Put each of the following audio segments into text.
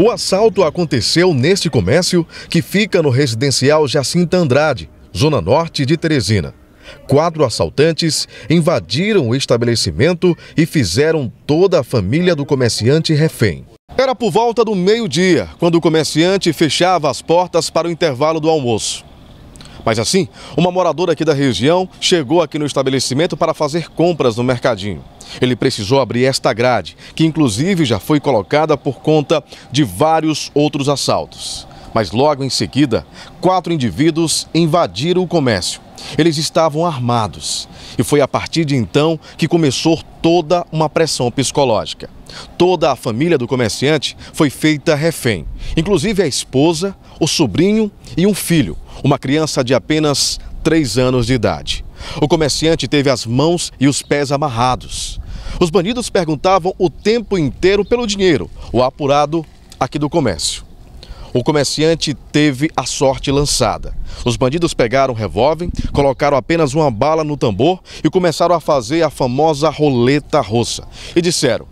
O assalto aconteceu neste comércio que fica no residencial Jacinta Andrade, zona norte de Teresina. Quatro assaltantes invadiram o estabelecimento e fizeram toda a família do comerciante refém. Era por volta do meio-dia, quando o comerciante fechava as portas para o intervalo do almoço. Mas assim, uma moradora aqui da região chegou aqui no estabelecimento para fazer compras no mercadinho. Ele precisou abrir esta grade, que inclusive já foi colocada por conta de vários outros assaltos. Mas logo em seguida, quatro indivíduos invadiram o comércio. Eles estavam armados. E foi a partir de então que começou toda uma pressão psicológica. Toda a família do comerciante foi feita refém, inclusive a esposa, o sobrinho e um filho, uma criança de apenas 3 anos de idade. O comerciante teve as mãos e os pés amarrados. Os bandidos perguntavam o tempo inteiro pelo dinheiro, o apurado aqui do comércio. O comerciante teve a sorte lançada. Os bandidos pegaram o revólver, colocaram apenas uma bala no tambor e começaram a fazer a famosa roleta russa. E disseram: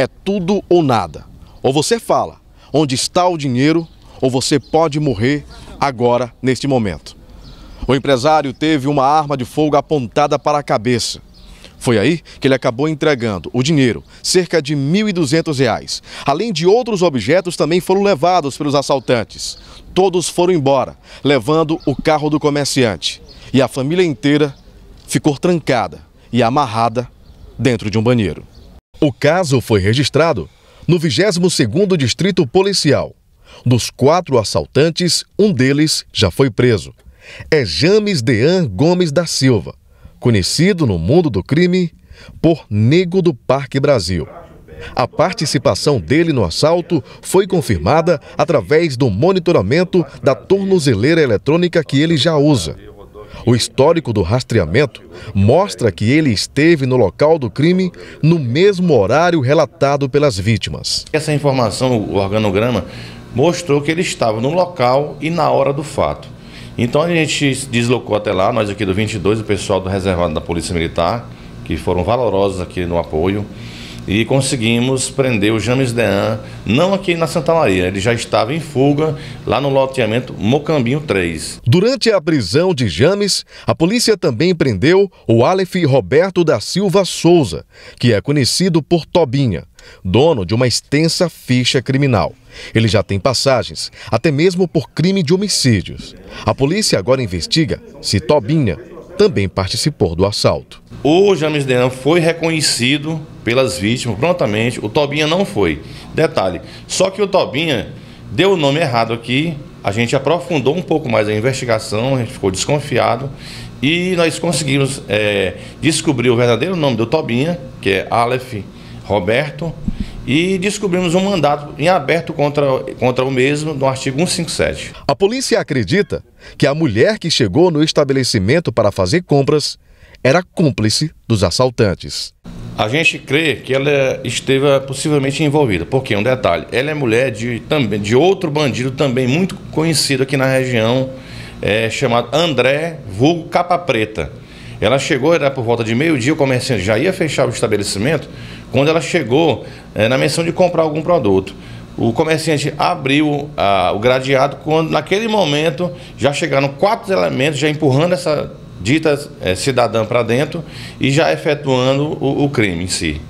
é tudo ou nada. Ou você fala onde está o dinheiro, ou você pode morrer agora, neste momento. O empresário teve uma arma de fogo apontada para a cabeça. Foi aí que ele acabou entregando o dinheiro, cerca de R$ 1.200. Além de outros objetos também foram levados pelos assaltantes. Todos foram embora, levando o carro do comerciante. E a família inteira ficou trancada e amarrada dentro de um banheiro. O caso foi registrado no 22º Distrito Policial. Dos quatro assaltantes, um deles já foi preso. É James Dean Gomes da Silva, conhecido no mundo do crime por Nego do Parque Brasil. A participação dele no assalto foi confirmada através do monitoramento da tornozeleira eletrônica que ele já usa. O histórico do rastreamento mostra que ele esteve no local do crime no mesmo horário relatado pelas vítimas. Essa informação, o organograma, mostrou que ele estava no local e na hora do fato. Então a gente se deslocou até lá, nós aqui do 22, o pessoal do reservado da Polícia Militar, que foram valorosos aqui no apoio e conseguimos prender o James Dean, não aqui na Santa Maria, ele já estava em fuga lá no loteamento Mocambinho 3. Durante a prisão de James, a polícia também prendeu o Aleph Roberto da Silva Souza, que é conhecido por Tobinha, dono de uma extensa ficha criminal. Ele já tem passagens, até mesmo por crime de homicídios. A polícia agora investiga se Tobinha também participou do assalto. O James Denan foi reconhecido pelas vítimas prontamente. O Tobinha não foi. Detalhe: só que o Tobinha deu o nome errado aqui. A gente aprofundou um pouco mais a investigação, a gente ficou desconfiado e nós conseguimos é, descobrir o verdadeiro nome do Tobinha, que é Aleph Roberto, e descobrimos um mandato em aberto contra, contra o mesmo no artigo 157. A polícia acredita que a mulher que chegou no estabelecimento para fazer compras era cúmplice dos assaltantes. A gente crê que ela esteve possivelmente envolvida, porque um detalhe, ela é mulher de, também, de outro bandido também muito conhecido aqui na região, é, chamado André Vulgo Capa Preta. Ela chegou, era por volta de meio-dia, o comerciante já ia fechar o estabelecimento, quando ela chegou é, na menção de comprar algum produto. O comerciante abriu a, ah, o gradeado, quando naquele momento já chegaram quatro elementos, já empurrando essa dita é, cidadã para dentro e já efetuando o, o crime em si.